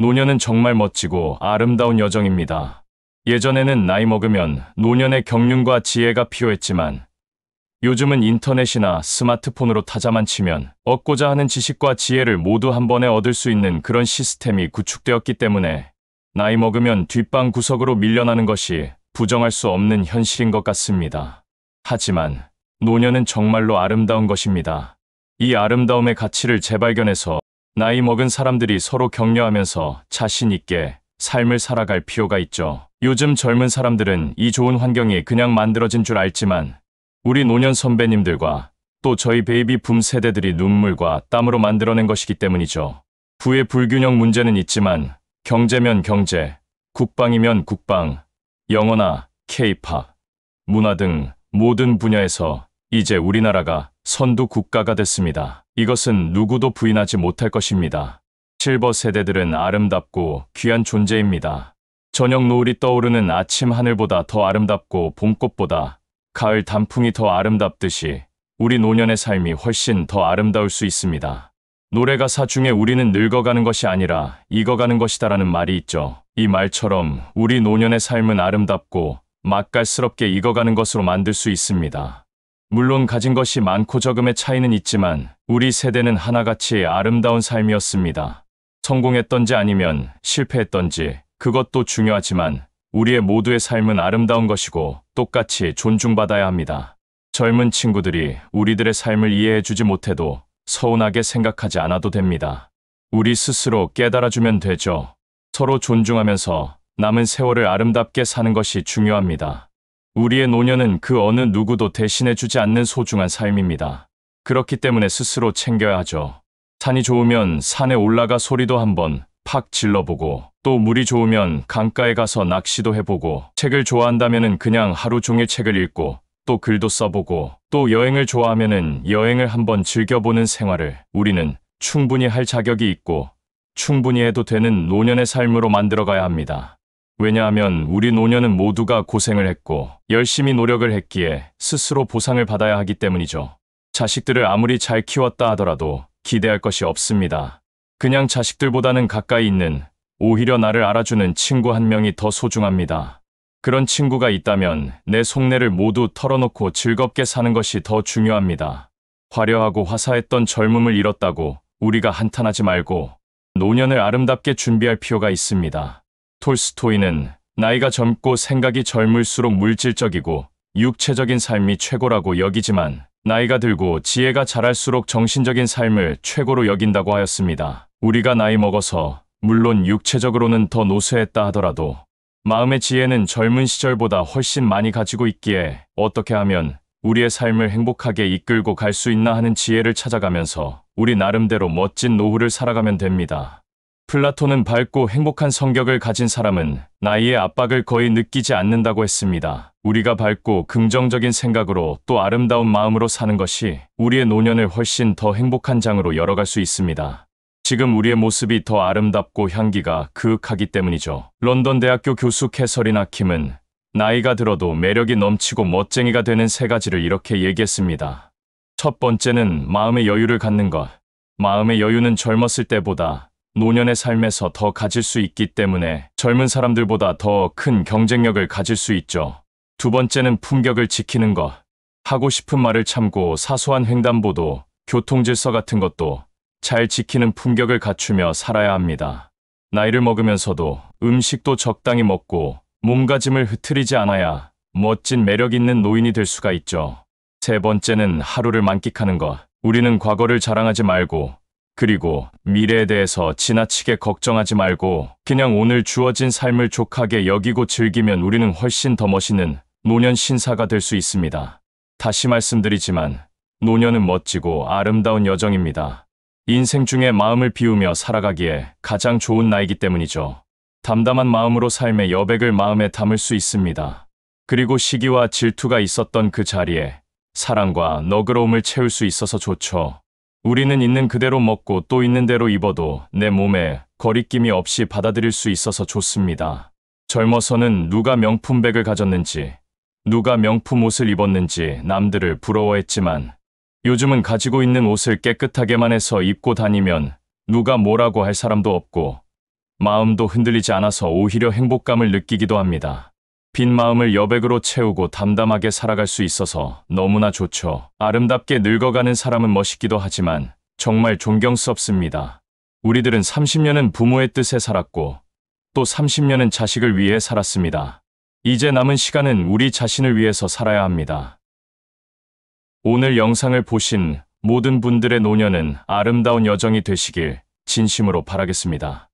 노년은 정말 멋지고 아름다운 여정입니다. 예전에는 나이 먹으면 노년의 경륜과 지혜가 필요했지만 요즘은 인터넷이나 스마트폰으로 타자만 치면 얻고자 하는 지식과 지혜를 모두 한 번에 얻을 수 있는 그런 시스템이 구축되었기 때문에 나이 먹으면 뒷방 구석으로 밀려나는 것이 부정할 수 없는 현실인 것 같습니다. 하지만 노년은 정말로 아름다운 것입니다. 이 아름다움의 가치를 재발견해서 나이 먹은 사람들이 서로 격려하면서 자신 있게 삶을 살아갈 필요가 있죠. 요즘 젊은 사람들은 이 좋은 환경이 그냥 만들어진 줄 알지만 우리 노년 선배님들과 또 저희 베이비 붐 세대들이 눈물과 땀으로 만들어낸 것이기 때문이죠. 부의 불균형 문제는 있지만 경제면 경제, 국방이면 국방, 영어나 케이팝, 문화 등 모든 분야에서 이제 우리나라가 선두 국가가 됐습니다. 이것은 누구도 부인하지 못할 것입니다. 실버 세대들은 아름답고 귀한 존재입니다. 저녁 노을이 떠오르는 아침 하늘보다 더 아름답고 봄꽃보다 가을 단풍이 더 아름답듯이 우리 노년의 삶이 훨씬 더 아름다울 수 있습니다. 노래가사 중에 우리는 늙어가는 것이 아니라 익어가는 것이다라는 말이 있죠. 이 말처럼 우리 노년의 삶은 아름답고 맛깔스럽게 익어가는 것으로 만들 수 있습니다. 물론 가진 것이 많고 적음의 차이는 있지만 우리 세대는 하나같이 아름다운 삶이었습니다. 성공했던지 아니면 실패했던지 그것도 중요하지만 우리의 모두의 삶은 아름다운 것이고 똑같이 존중받아야 합니다. 젊은 친구들이 우리들의 삶을 이해해주지 못해도 서운하게 생각하지 않아도 됩니다. 우리 스스로 깨달아주면 되죠. 서로 존중하면서 남은 세월을 아름답게 사는 것이 중요합니다. 우리의 노년은 그 어느 누구도 대신해주지 않는 소중한 삶입니다. 그렇기 때문에 스스로 챙겨야 하죠. 산이 좋으면 산에 올라가 소리도 한번 팍 질러보고 또 물이 좋으면 강가에 가서 낚시도 해보고 책을 좋아한다면 그냥 하루 종일 책을 읽고 또 글도 써보고 또 여행을 좋아하면 여행을 한번 즐겨보는 생활을 우리는 충분히 할 자격이 있고 충분히 해도 되는 노년의 삶으로 만들어가야 합니다. 왜냐하면 우리 노년은 모두가 고생을 했고 열심히 노력을 했기에 스스로 보상을 받아야 하기 때문이죠. 자식들을 아무리 잘 키웠다 하더라도 기대할 것이 없습니다. 그냥 자식들보다는 가까이 있는 오히려 나를 알아주는 친구 한 명이 더 소중합니다. 그런 친구가 있다면 내 속내를 모두 털어놓고 즐겁게 사는 것이 더 중요합니다. 화려하고 화사했던 젊음을 잃었다고 우리가 한탄하지 말고 노년을 아름답게 준비할 필요가 있습니다. 톨스토이는 나이가 젊고 생각이 젊을수록 물질적이고 육체적인 삶이 최고라고 여기지만 나이가 들고 지혜가 자랄수록 정신적인 삶을 최고로 여긴다고 하였습니다. 우리가 나이 먹어서 물론 육체적으로는 더 노쇠했다 하더라도 마음의 지혜는 젊은 시절보다 훨씬 많이 가지고 있기에 어떻게 하면 우리의 삶을 행복하게 이끌고 갈 수 있나 하는 지혜를 찾아가면서 우리 나름대로 멋진 노후를 살아가면 됩니다. 플라톤은 밝고 행복한 성격을 가진 사람은 나이의 압박을 거의 느끼지 않는다고 했습니다. 우리가 밝고 긍정적인 생각으로 또 아름다운 마음으로 사는 것이 우리의 노년을 훨씬 더 행복한 장으로 열어갈 수 있습니다. 지금 우리의 모습이 더 아름답고 향기가 그윽하기 때문이죠. 런던 대학교 교수 캐서리나 킴은 나이가 들어도 매력이 넘치고 멋쟁이가 되는 세 가지를 이렇게 얘기했습니다. 첫 번째는 마음의 여유를 갖는 것. 마음의 여유는 젊었을 때보다 노년의 삶에서 더 가질 수 있기 때문에 젊은 사람들보다 더 큰 경쟁력을 가질 수 있죠. 두 번째는 품격을 지키는 것. 하고 싶은 말을 참고 사소한 횡단보도, 교통질서 같은 것도 잘 지키는 품격을 갖추며 살아야 합니다. 나이를 먹으면서도 음식도 적당히 먹고 몸가짐을 흐트리지 않아야 멋진 매력 있는 노인이 될 수가 있죠. 세 번째는 하루를 만끽하는 것. 우리는 과거를 자랑하지 말고 그리고 미래에 대해서 지나치게 걱정하지 말고 그냥 오늘 주어진 삶을 족하게 여기고 즐기면 우리는 훨씬 더 멋있는 노년 신사가 될 수 있습니다. 다시 말씀드리지만 노년은 멋지고 아름다운 여정입니다. 인생 중에 마음을 비우며 살아가기에 가장 좋은 나이기 때문이죠. 담담한 마음으로 삶의 여백을 마음에 담을 수 있습니다. 그리고 시기와 질투가 있었던 그 자리에 사랑과 너그러움을 채울 수 있어서 좋죠. 우리는 있는 그대로 먹고 또 있는 대로 입어도 내 몸에 거리낌이 없이 받아들일 수 있어서 좋습니다. 젊어서는 누가 명품백을 가졌는지, 누가 명품 옷을 입었는지 남들을 부러워했지만 요즘은 가지고 있는 옷을 깨끗하게만 해서 입고 다니면 누가 뭐라고 할 사람도 없고 마음도 흔들리지 않아서 오히려 행복감을 느끼기도 합니다. 빈 마음을 여백으로 채우고 담담하게 살아갈 수 있어서 너무나 좋죠. 아름답게 늙어가는 사람은 멋있기도 하지만 정말 존경스럽습니다. 우리들은 30년은 부모의 뜻에 살았고 또 30년은 자식을 위해 살았습니다. 이제 남은 시간은 우리 자신을 위해서 살아야 합니다. 오늘 영상을 보신 모든 분들의 노년은 아름다운 여정이 되시길 진심으로 바라겠습니다.